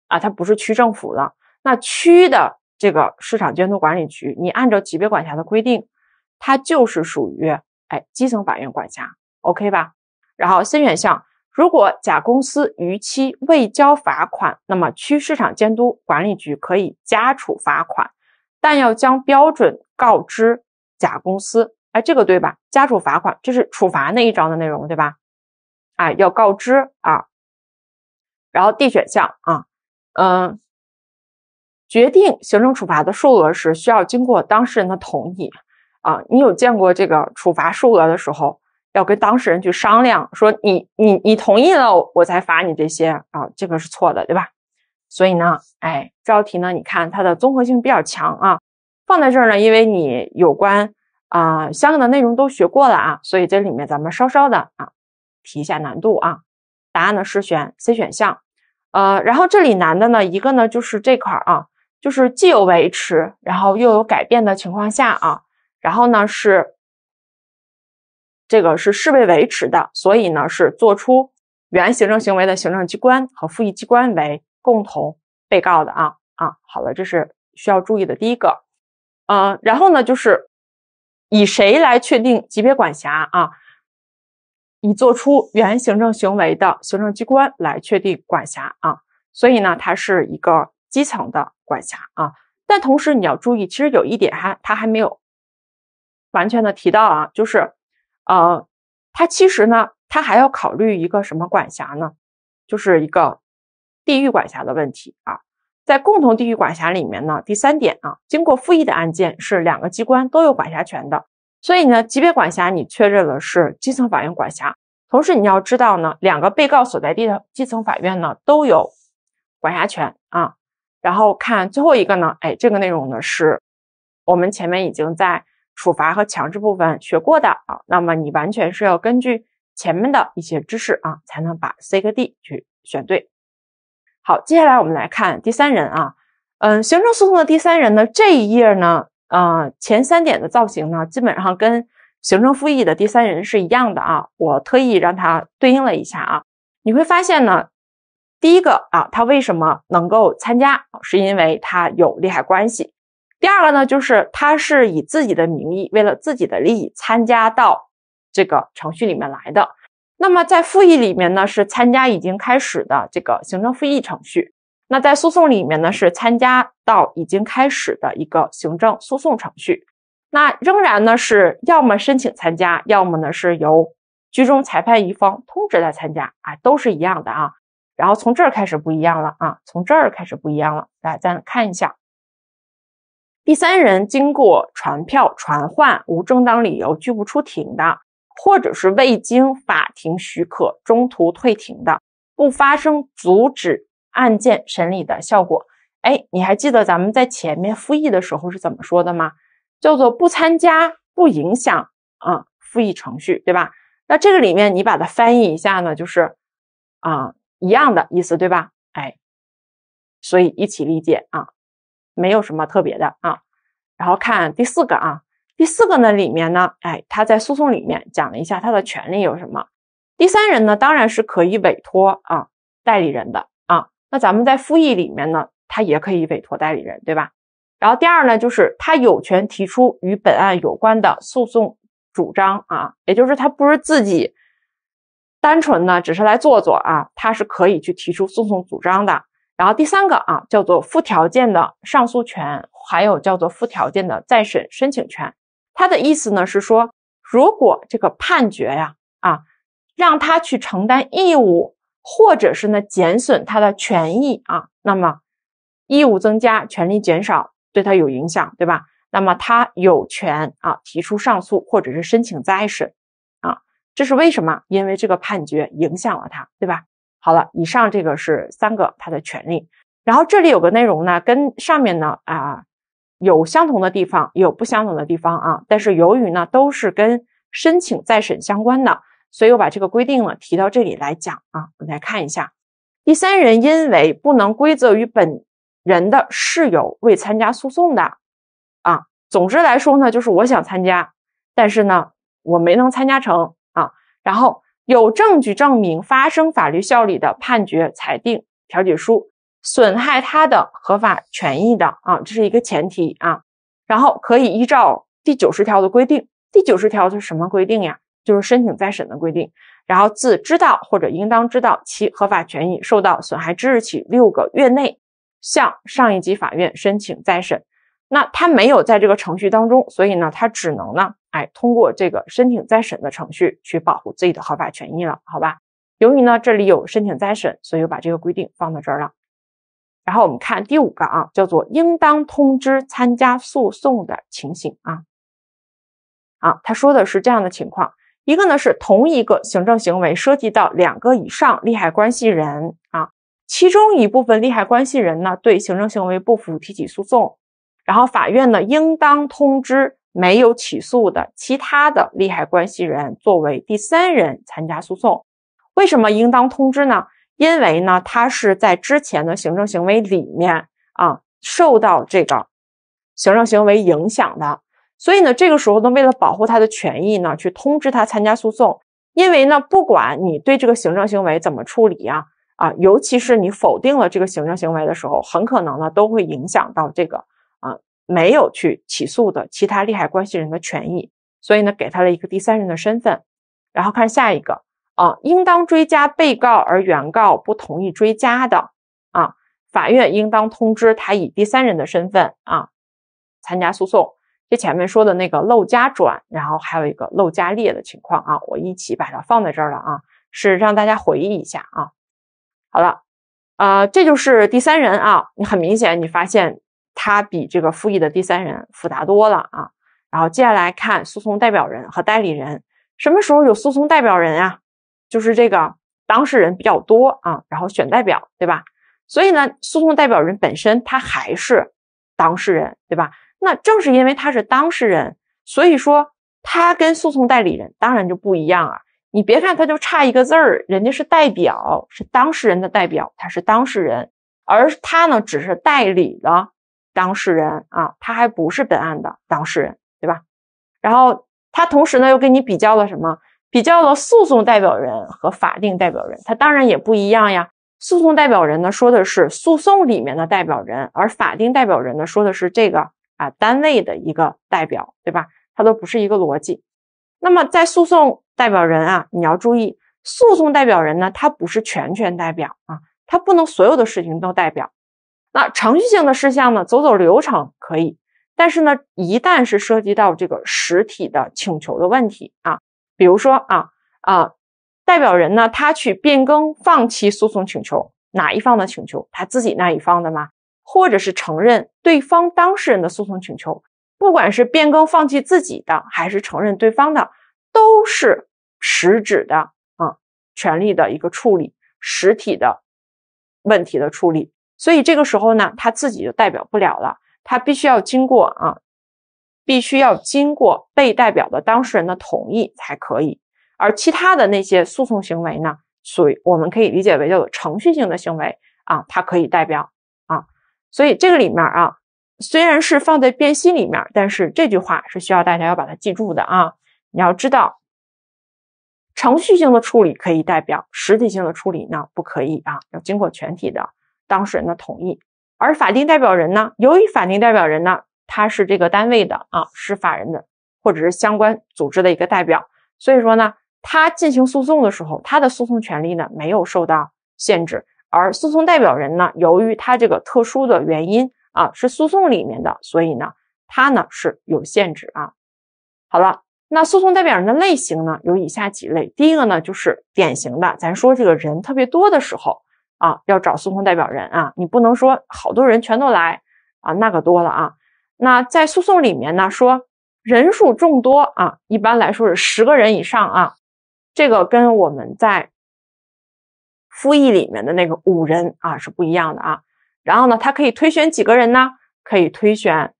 啊，它不是区政府的。那区的这个市场监督管理局，你按照级别管辖的规定，它就是属于哎基层法院管辖，OK 吧？然后 C 选项，如果甲公司逾期未交罚款，那么区市场监督管理局可以加处罚款，但要将标准告知甲公司。哎，这个对吧？加处罚款，这是处罚那一章的内容，对吧？哎，要告知啊。然后 D 选项啊，嗯，决定行政处罚的数额时，需要经过当事人的同意啊。你有见过这个处罚数额的时候，要跟当事人去商量，说你你你同意了，我才罚你这些啊。这个是错的，对吧？所以呢，哎，这道题呢，你看它的综合性比较强啊。放在这儿呢，因为你有关。啊，相应的内容都学过了啊，所以这里面咱们稍稍的啊，提一下难度啊。答案呢是选 C 选项，呃，然后这里难的呢，一个呢就是这块儿啊，就是既有维持，然后又有改变的情况下啊，然后呢是这个是视为维持的，所以呢是做出原行政行为的行政机关和复议机关为共同被告的啊啊，好了，这是需要注意的第一个，嗯，然后呢就是。以谁来确定级别管辖啊？以作出原行政行为的行政机关来确定管辖啊。所以呢，它是一个基层的管辖啊。但同时你要注意，其实有一点还它还没有完全的提到啊，就是呃，它其实呢，它还要考虑一个什么管辖呢？就是一个地域管辖的问题啊。在共同地域管辖里面呢，第三点啊，经过复议的案件是两个机关都有管辖权的，所以呢，级别管辖你确认了是基层法院管辖，同时你要知道呢，两个被告所在地的基层法院呢都有管辖权啊。然后看最后一个呢，哎，这个内容呢是，我们前面已经在处罚和强制部分学过的啊，那么你完全是要根据前面的一些知识啊，才能把 C 和 D 去选对。好，接下来我们来看第三人啊，嗯，行政诉讼的第三人呢，这一页呢，呃，前三点的造型呢，基本上跟行政复议的第三人是一样的啊，我特意让它对应了一下啊，你会发现呢，第一个啊，他为什么能够参加，是因为他有利害关系；第二个呢，就是他是以自己的名义，为了自己的利益参加到这个程序里面来的。那么在复议里面呢，是参加已经开始的这个行政复议程序；那在诉讼里面呢，是参加到已经开始的一个行政诉讼程序。那仍然呢是要么申请参加，要么呢是由居中裁判一方通知来参加啊，都是一样的啊。然后从这儿开始不一样了啊，从这儿开始不一样了。来，咱看一下，第三人经过传票传唤，无正当理由拒不出庭的。或者是未经法庭许可中途退庭的，不发生阻止案件审理的效果。哎，你还记得咱们在前面复议的时候是怎么说的吗？叫做不参加不影响啊复议程序，对吧？那这个里面你把它翻译一下呢，就是啊一样的意思，对吧？哎，所以一起理解啊，没有什么特别的啊。然后看第四个啊。第四个呢，里面呢，哎，他在诉讼里面讲了一下他的权利有什么。第三人呢，当然是可以委托啊代理人的啊。那咱们在复议里面呢，他也可以委托代理人，对吧？然后第二呢，就是他有权提出与本案有关的诉讼主张啊，也就是他不是自己单纯呢只是来做做啊，他是可以去提出诉讼主张的。然后第三个啊，叫做附条件的上诉权，还有叫做附条件的再审申请权。他的意思呢是说，如果这个判决呀，啊，让他去承担义务，或者是呢减损他的权益啊，那么义务增加，权利减少，对他有影响，对吧？那么他有权啊提出上诉，或者是申请再审，啊，这是为什么？因为这个判决影响了他，对吧？好了，以上这个是三个他的权利，然后这里有个内容呢，跟上面呢啊。有相同的地方，有不相同的地方啊。但是由于呢，都是跟申请再审相关的，所以我把这个规定呢提到这里来讲啊。我们来看一下，第三人因为不能归责于本人的事由未参加诉讼的啊。总之来说呢，就是我想参加，但是呢，我没能参加成啊。然后有证据证明发生法律效力的判决、裁定、调解书。损害他的合法权益的啊，这是一个前提啊，然后可以依照第九十条的规定。第九十条是什么规定呀？就是申请再审的规定。然后自知道或者应当知道其合法权益受到损害之日起六个月内，向上一级法院申请再审。那他没有在这个程序当中，所以呢，他只能呢，哎，通过这个申请再审的程序去保护自己的合法权益了，好吧？由于呢这里有申请再审，所以我把这个规定放到这儿了。然后我们看第五个啊，叫做应当通知参加诉讼的情形啊，啊，他说的是这样的情况：一个呢是同一个行政行为涉及到两个以上利害关系人啊，其中一部分利害关系人呢对行政行为不服提起诉讼，然后法院呢应当通知没有起诉的其他的利害关系人作为第三人参加诉讼。为什么应当通知呢？因为呢，他是在之前的行政行为里面啊，受到这个行政行为影响的，所以呢，这个时候呢，为了保护他的权益呢，去通知他参加诉讼。因为呢，不管你对这个行政行为怎么处理啊，啊，尤其是你否定了这个行政行为的时候，很可能呢，都会影响到这个啊没有去起诉的其他利害关系人的权益。所以呢，给他了一个第三人的身份。然后看下一个。啊，应当追加被告而原告不同意追加的，啊，法院应当通知他以第三人的身份啊参加诉讼。这前面说的那个漏加转，然后还有一个漏加列的情况啊，我一起把它放在这儿了啊，是让大家回忆一下啊。好了，啊，这就是第三人啊。你很明显，你发现他比这个复议的第三人复杂多了啊。然后接下来看诉讼代表人和代理人，什么时候有诉讼代表人啊？就是这个当事人比较多啊，然后选代表，对吧？所以呢，诉讼代表人本身他还是当事人，对吧？那正是因为他是当事人，所以说他跟诉讼代理人当然就不一样啊。你别看他就差一个字儿，人家是代表，是当事人的代表，他是当事人，而他呢只是代理了当事人啊，他还不是本案的当事人，对吧？然后他同时呢又跟你比较了什么？比较了诉讼代表人和法定代表人，他当然也不一样呀。诉讼代表人呢，说的是诉讼里面的代表人，而法定代表人呢，说的是这个啊单位的一个代表，对吧？它都不是一个逻辑。那么在诉讼代表人啊，你要注意，诉讼代表人呢，他不是全权代表啊，他不能所有的事情都代表。那程序性的事项呢，走走流程可以，但是呢，一旦是涉及到这个实体的请求的问题啊。比如说啊啊，代表人呢，他去变更、放弃诉讼请求，哪一方的请求？他自己那一方的吗？或者是承认对方当事人的诉讼请求？不管是变更、放弃自己的，还是承认对方的，都是实质的啊权利的一个处理，实体的问题的处理。所以这个时候呢，他自己就代表不了了，他必须要经过啊。必须要经过被代表的当事人的同意才可以，而其他的那些诉讼行为呢，所以我们可以理解为叫做程序性的行为啊，它可以代表啊，所以这个里面啊，虽然是放在辨析里面，但是这句话是需要大家要把它记住的啊，你要知道，程序性的处理可以代表，实体性的处理呢不可以啊，要经过全体的当事人的同意，而法定代表人呢，由于法定代表人呢。他是这个单位的啊，是法人的或者是相关组织的一个代表，所以说呢，他进行诉讼的时候，他的诉讼权利呢没有受到限制。而诉讼代表人呢，由于他这个特殊的原因啊，是诉讼里面的，所以呢，他呢是有限制啊。好了，那诉讼代表人的类型呢，有以下几类。第一个呢，就是典型的，咱说这个人特别多的时候啊，要找诉讼代表人啊，你不能说好多人全都来啊，那可多了啊。那在诉讼里面呢，说人数众多啊，一般来说是十个人以上啊，这个跟我们在复议里面的那个五人啊是不一样的啊。然后呢，他可以推选几个人呢？可以推选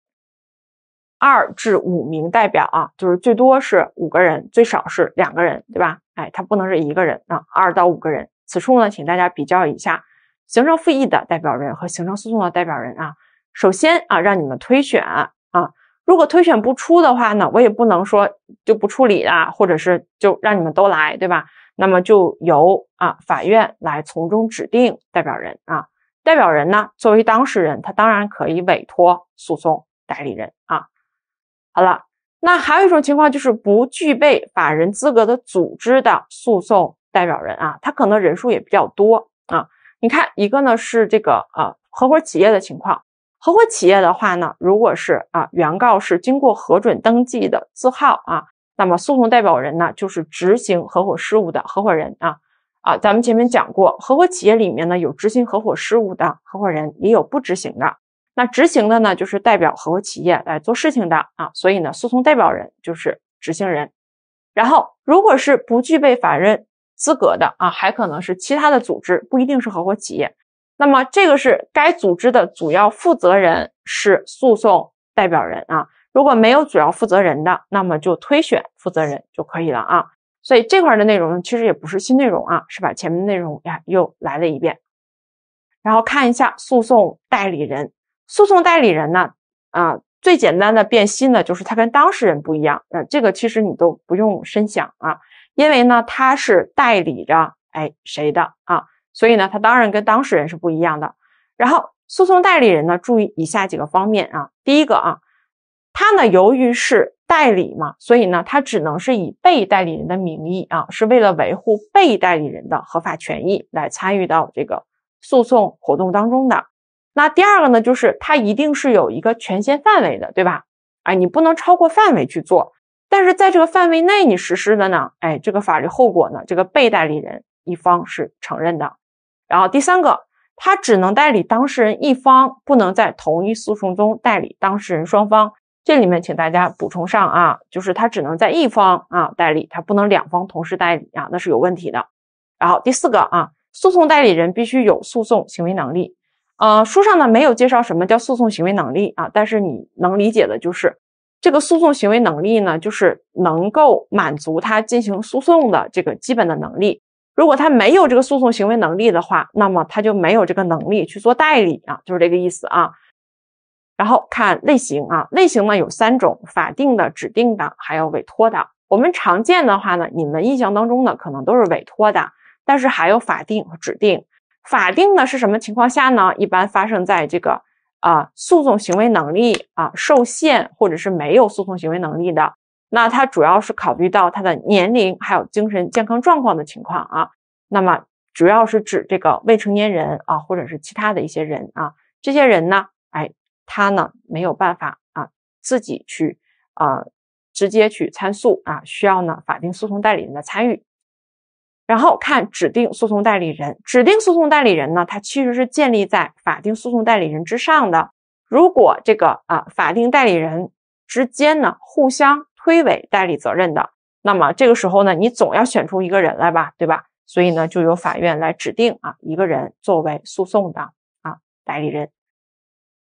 二至五名代表啊，就是最多是五个人，最少是两个人，对吧？哎，他不能是一个人啊，二到五个人。此处呢，请大家比较一下行政复议的代表人和行政诉讼的代表人啊。首先啊，让你们推选啊，如果推选不出的话呢，我也不能说就不处理啊，或者是就让你们都来，对吧？那么就由啊法院来从中指定代表人啊。代表人呢，作为当事人，他当然可以委托诉讼代理人啊。好了，那还有一种情况就是不具备法人资格的组织的诉讼代表人啊，他可能人数也比较多啊。你看，一个呢是这个啊合伙企业的情况。合伙企业的话呢，如果是啊，原告是经过核准登记的字号啊，那么诉讼代表人呢，就是执行合伙事务的合伙人啊啊，咱们前面讲过，合伙企业里面呢有执行合伙事务的合伙人，也有不执行的。那执行的呢，就是代表合伙企业来做事情的啊，所以呢，诉讼代表人就是执行人。然后，如果是不具备法人资格的啊，还可能是其他的组织，不一定是合伙企业。那么这个是该组织的主要负责人是诉讼代表人啊。如果没有主要负责人的，那么就推选负责人就可以了啊。所以这块的内容其实也不是新内容啊，是把前面内容呀又来了一遍。然后看一下诉讼代理人，诉讼代理人呢啊，最简单的辨析呢就是他跟当事人不一样。呃，这个其实你都不用深想啊，因为呢他是代理着哎谁的啊。所以呢，他当然跟当事人是不一样的。然后，诉讼代理人呢，注意以下几个方面啊。第一个啊，他呢由于是代理嘛，所以呢他只能是以被代理人的名义啊，是为了维护被代理人的合法权益来参与到这个诉讼活动当中的。那第二个呢，就是他一定是有一个权限范围的，对吧？哎，你不能超过范围去做，但是在这个范围内你实施的呢，哎，这个法律后果呢，这个被代理人一方是承认的。然后第三个，他只能代理当事人一方，不能在同一诉讼中代理当事人双方。这里面请大家补充上啊，就是他只能在一方啊代理，他不能两方同时代理啊，那是有问题的。然后第四个啊，诉讼代理人必须有诉讼行为能力。呃，书上呢没有介绍什么叫诉讼行为能力啊，但是你能理解的就是这个诉讼行为能力呢，就是能够满足他进行诉讼的这个基本的能力。如果他没有这个诉讼行为能力的话，那么他就没有这个能力去做代理啊，就是这个意思啊。然后看类型啊，类型呢有三种：法定的、指定的，还有委托的。我们常见的话呢，你们印象当中呢，可能都是委托的，但是还有法定和指定。法定呢是什么情况下呢？一般发生在这个啊，诉讼行为能力啊受限，或者是没有诉讼行为能力的。那它主要是考虑到他的年龄还有精神健康状况的情况啊，那么主要是指这个未成年人啊，或者是其他的一些人啊，这些人呢，哎，他呢没有办法啊，自己去啊，直接去参诉啊，需要呢法定诉讼代理人的参与，然后看指定诉讼代理人，指定诉讼代理人呢，它其实是建立在法定诉讼代理人之上的，如果这个啊法定代理人之间呢互相。推诿代理责任的，那么这个时候呢，你总要选出一个人来吧，对吧？所以呢，就由法院来指定啊，一个人作为诉讼的啊代理人。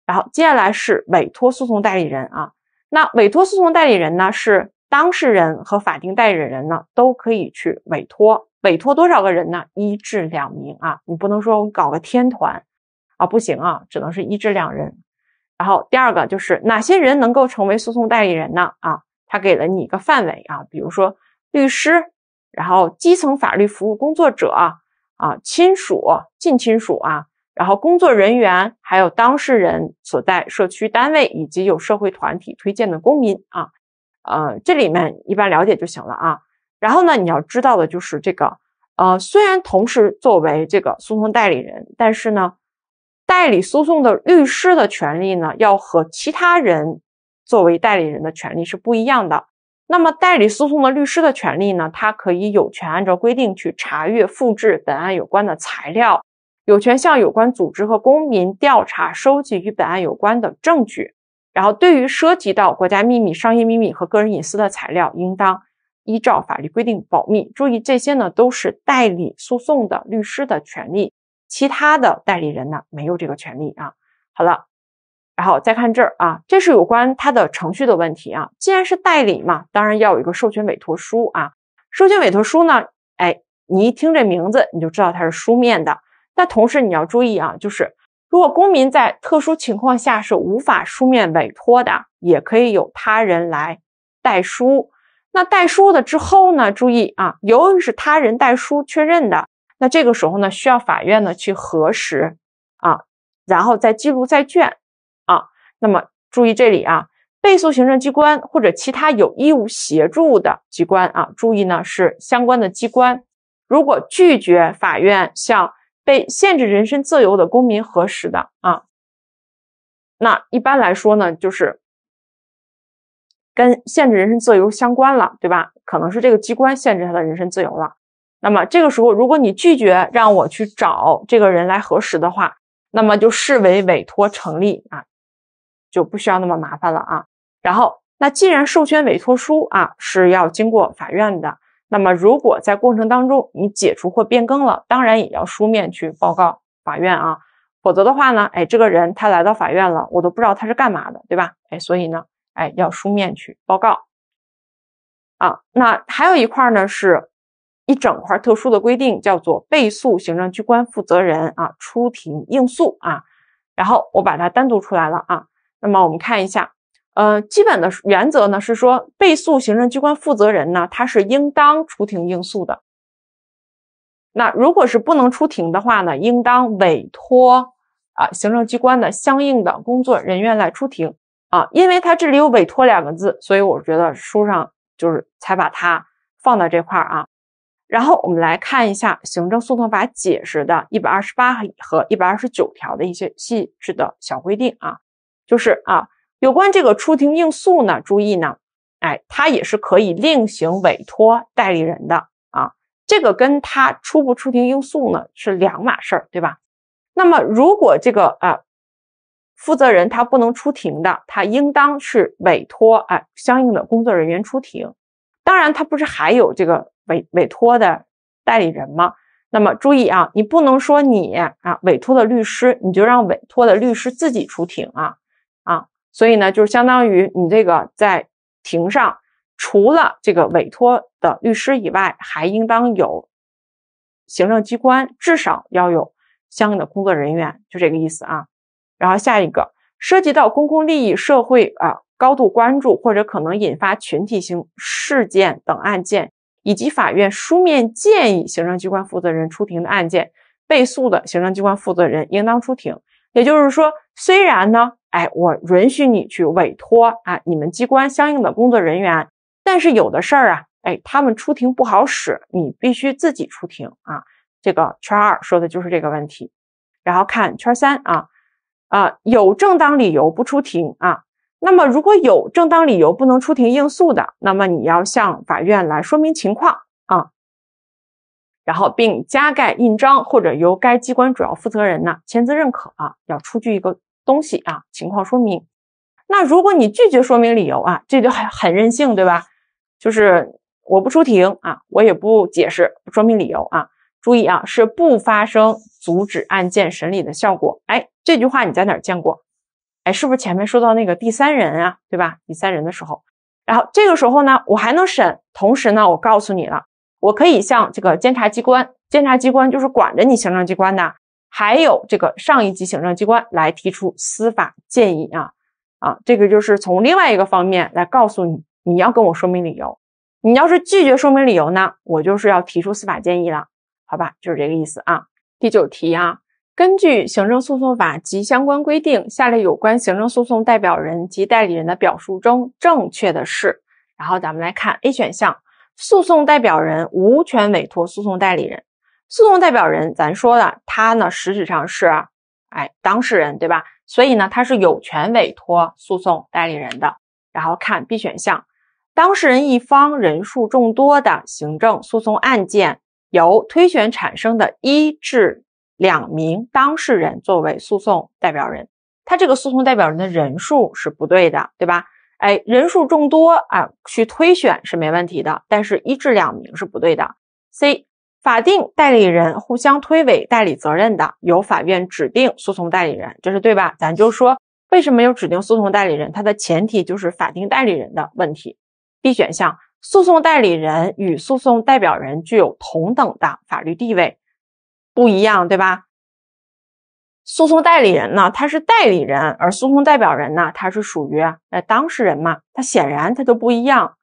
然后接下来是委托诉讼代理人啊，那委托诉讼代理人呢，是当事人和法定代理人呢都可以去委托。委托多少个人呢？一至两名啊，你不能说我搞个天团啊，不行啊，只能是一至两人。然后第二个就是哪些人能够成为诉讼代理人呢？啊？他给了你一个范围啊，比如说律师，然后基层法律服务工作者啊，亲属、近亲属啊，然后工作人员，还有当事人所在社区单位以及有社会团体推荐的公民啊，呃，这里面一般了解就行了啊。然后呢，你要知道的就是这个，呃，虽然同时作为这个诉讼代理人，但是呢，代理诉讼的律师的权利呢，要和其他人。作为代理人的权利是不一样的。那么代理诉讼的律师的权利呢？他可以有权按照规定去查阅、复制本案有关的材料，有权向有关组织和公民调查、收集与本案有关的证据。然后，对于涉及到国家秘密、商业秘密和个人隐私的材料，应当依照法律规定保密。注意，这些呢都是代理诉讼的律师的权利，其他的代理人呢没有这个权利啊。好了。然后再看这儿啊，这是有关它的程序的问题啊。既然是代理嘛，当然要有一个授权委托书啊。授权委托书呢，哎，你一听这名字你就知道它是书面的。那同时你要注意啊，就是如果公民在特殊情况下是无法书面委托的，也可以由他人来代书。那代书的之后呢，注意啊，由于是他人代书确认的，那这个时候呢，需要法院呢去核实啊，然后再记录在卷。那么注意这里啊，被诉行政机关或者其他有义务协助的机关啊，注意呢是相关的机关，如果拒绝法院向被限制人身自由的公民核实的啊，那一般来说呢就是跟限制人身自由相关了，对吧？可能是这个机关限制他的人身自由了。那么这个时候，如果你拒绝让我去找这个人来核实的话，那么就视为委托成立啊。就不需要那么麻烦了啊。然后，那既然授权委托书啊是要经过法院的，那么如果在过程当中你解除或变更了，当然也要书面去报告法院啊。否则的话呢，哎，这个人他来到法院了，我都不知道他是干嘛的，对吧？哎，所以呢，哎，要书面去报告啊。那还有一块呢，是一整块特殊的规定，叫做被诉行政机关负责人啊出庭应诉啊。然后我把它单独出来了啊。那么我们看一下，呃，基本的原则呢是说，被诉行政机关负责人呢，他是应当出庭应诉的。那如果是不能出庭的话呢，应当委托啊行政机关的相应的工作人员来出庭啊，因为他这里有委托两个字，所以我觉得书上就是才把它放到这块啊。然后我们来看一下《行政诉讼法解释》的一百二十八和一百二十九条的一些细致的小规定啊。就是啊，有关这个出庭应诉呢，注意呢，哎，他也是可以另行委托代理人的啊，这个跟他出不出庭应诉呢是两码事儿，对吧？那么如果这个啊，负责人他不能出庭的，他应当是委托哎相应的工作人员出庭，当然他不是还有这个委委托的代理人吗？那么注意啊，你不能说你啊委托的律师，你就让委托的律师自己出庭啊。所以呢，就是相当于你这个在庭上，除了这个委托的律师以外，还应当有行政机关，至少要有相应的工作人员，就这个意思啊。然后下一个，涉及到公共利益、社会啊高度关注或者可能引发群体性事件等案件，以及法院书面建议行政机关负责人出庭的案件，被诉的行政机关负责人应当出庭。也就是说，虽然呢，哎，我允许你去委托啊，你们机关相应的工作人员，但是有的事儿啊，哎，他们出庭不好使，你必须自己出庭啊。这个圈二说的就是这个问题。然后看圈三啊，啊，有正当理由不出庭啊。那么如果有正当理由不能出庭应诉的，那么你要向法院来说明情况。然后并加盖印章，或者由该机关主要负责人呢签字认可啊，要出具一个东西啊，情况说明。那如果你拒绝说明理由啊，这就很很任性，对吧？就是我不出庭啊，我也不解释说明理由啊。注意啊，是不发生阻止案件审理的效果。哎，这句话你在哪见过？哎，是不是前面说到那个第三人啊，对吧？第三人的时候，然后这个时候呢，我还能审，同时呢，我告诉你了。我可以向这个监察机关，监察机关就是管着你行政机关的，还有这个上一级行政机关来提出司法建议啊，啊，这个就是从另外一个方面来告诉你，你要跟我说明理由。你要是拒绝说明理由呢，我就是要提出司法建议了，好吧，就是这个意思啊。第九题啊，根据行政诉讼法及相关规定，下列有关行政诉讼代表人及代理人的表述中正确的是，然后咱们来看 A 选项。诉讼代表人无权委托诉讼代理人。诉讼代表人，咱说的他呢，实质上是，哎，当事人，对吧？所以呢，他是有权委托诉讼代理人的。然后看 B 选项，当事人一方人数众多的行政诉讼案件，由推选产生的一至两名当事人作为诉讼代表人。他这个诉讼代表人的人数是不对的，对吧？哎，人数众多啊，去推选是没问题的，但是一至两名是不对的。C，法定代理人互相推诿代理责任的，由法院指定诉讼代理人，这是对吧？咱就说为什么有指定诉讼代理人？它的前提就是法定代理人的问题。B 选项，诉讼代理人与诉讼代表人具有同等的法律地位，不一样，对吧？诉讼代理人呢，他是代理人，而诉讼代表人呢，他是属于呃当事人嘛，他显然他就不一样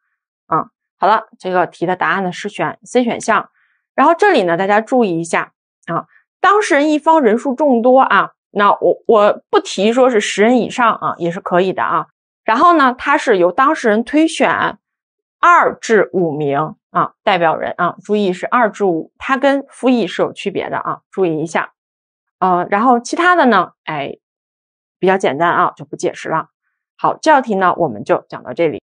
啊。好了，这个题的答案呢是选 C 选项。然后这里呢，大家注意一下啊，当事人一方人数众多啊，那我我不提说是十人以上啊，也是可以的啊。然后呢，他是由当事人推选二至五名啊代表人啊，注意是二至五，它跟复议是有区别的啊，注意一下。呃，然后其他的呢？哎，比较简单啊，就不解释了。好，这道题呢，我们就讲到这里。